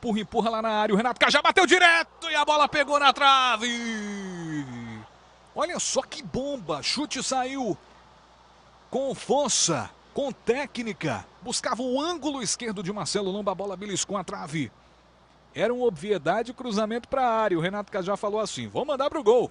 Empurra, empurra lá na área. O Renato já bateu direto e a bola pegou na trave. Olha só que bomba. Chute saiu com força, com técnica. Buscava o ângulo esquerdo de Marcelo Lomba. A bola beliscou a trave. Era uma obviedade cruzamento para a área. O Renato Cajá falou assim: vou mandar para o gol.